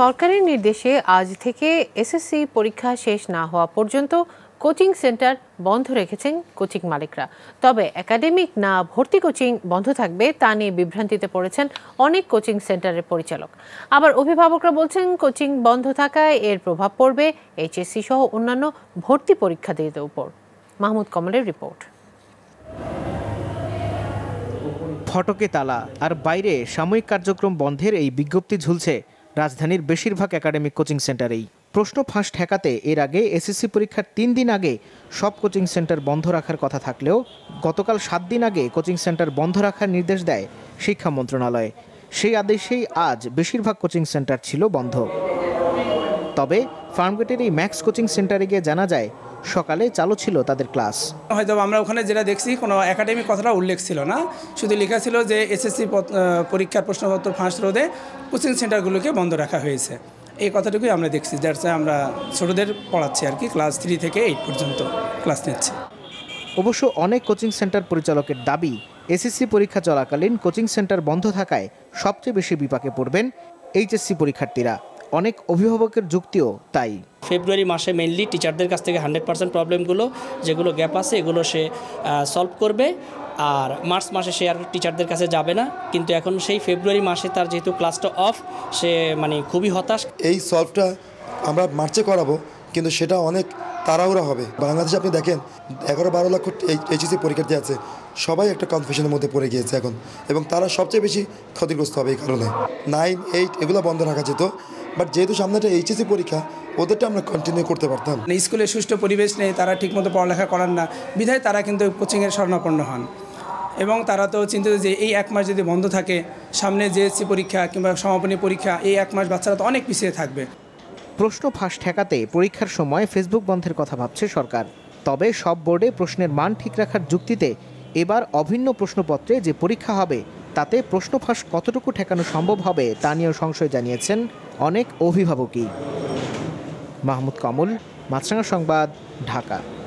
সরকারের নির্দেশে আজ থেকে এসএসসি পরীক্ষা শেষ না হওয়া পর্যন্ত কোচিং সেন্টার বন্ধ রেখেছেন কোচিং মালিকরা তবে একাডেমিক না ভর্তি কোচিং বন্ধ থাকবে তা নিয়ে বিভ্রান্তিতে পড়েছেন অনেক কোচিং সেন্টারের পরিচালক আবার অভিভাবকরা বলছেন কোচিং বন্ধ থাকায় এর প্রভাব পড়বে এইচএসসি সহ অন্যান্য ভর্তি দিতে উপর মাহমুদ কমলের রিপোর্ট ফটকে তালা আর বাইরে সাময়িক কার্যক্রম বন্ধের এই বিজ্ঞপ্তি ঝুলছে রাজধানীর বেশিরভাগ একাডেমিক কোচিং সেন্টারেই প্রশ্ন ফাঁস ঠেকাতে এর আগে এসএসসি পরীক্ষার তিন দিন আগে সব কোচিং সেন্টার বন্ধ রাখার কথা থাকলেও গতকাল সাত দিন আগে কোচিং সেন্টার বন্ধ রাখার নির্দেশ দেয় শিক্ষা মন্ত্রণালয় সেই আদেশেই আজ বেশিরভাগ কোচিং সেন্টার ছিল বন্ধ তবে ফার্মগেটের এই ম্যাক্স কোচিং সেন্টারে গিয়ে জানা যায় সকালে চালু ছিল তাদের ক্লাস হয়তো আমরা ওখানে যেটা দেখছি কোনো একাডেমিক কথাটা উল্লেখ ছিল না শুধু লেখা ছিল যে এসএসসি পরীক্ষার প্রশ্নপত্র ফাঁস রোধে কোচিং সেন্টারগুলোকে বন্ধ রাখা হয়েছে এই কথাটুকুই আমরা দেখছি যার আমরা ছোটদের পড়াচ্ছি আর কি ক্লাস থ্রি থেকে এইট পর্যন্ত ক্লাস নিচ্ছি অবশ্য অনেক কোচিং সেন্টার পরিচালকের দাবি এসএসসি পরীক্ষা চলাকালীন কোচিং সেন্টার বন্ধ থাকায় সবচেয়ে বেশি বিপাকে পড়বেন এইচএসসি পরীক্ষার্থীরা অনেক অভিভাবকের যুক্তিও তাই ফেব্রুয়ারি মাসে মেনলি টিচারদের কাছ থেকে হান্ড্রেড পার্সেন্ট প্রবলেমগুলো যেগুলো গ্যাপ আছে এগুলো সে সলভ করবে আর মার্চ মাসে সে আর টিচারদের কাছে যাবে না কিন্তু এখন সেই ফেব্রুয়ারি মাসে তার যেহেতু ক্লাসটা অফ সে মানে খুবই হতাশ এই সলভটা আমরা মার্চে করাবো কিন্তু সেটা অনেক তাড়াহুড়া হবে বাংলাদেশে আপনি দেখেন এগারো বারো লক্ষ এইচএসি e পরীক্ষার্থী আছে সবাই একটা কনফিউশনের মধ্যে পড়ে গিয়েছে এখন এবং তারা সবচেয়ে বেশি ক্ষতিগ্রস্ত হবে এই কারণে নাইন এইট এগুলো বন্ধ রাখা যেত বাট যেহেতু সামনে একটা এইচএসি পরীক্ষা ওদেরটা আমরা কন্টিনিউ করতে পারতাম মানে স্কুলে সুষ্ঠু পরিবেশ নেই তারা ঠিকমতো পড়ালেখা করান না বিধায় তারা কিন্তু কোচিংয়ের স্বর্ণাপন্ন হন এবং তারা তো চিন্তিত যে এই এক মাস যদি বন্ধ থাকে সামনে জেএসসি পরীক্ষা কিংবা সমাপনী পরীক্ষা এই এক মাস বাচ্চারা তো অনেক পিছিয়ে থাকবে প্রশ্ন ফাঁস ঠেকাতে পরীক্ষার সময় ফেসবুক বন্ধের কথা ভাবছে সরকার তবে সব বোর্ডে প্রশ্নের মান ঠিক রাখার যুক্তিতে এবার অভিন্ন প্রশ্নপত্রে যে পরীক্ষা হবে তাতে প্রশ্ন ফাঁস কতটুকু ঠেকানো সম্ভব হবে তা নিয়েও সংশয় জানিয়েছেন অনেক অভিভাবকই মাহমুদ কমল মাছরাঙা সংবাদ ঢাকা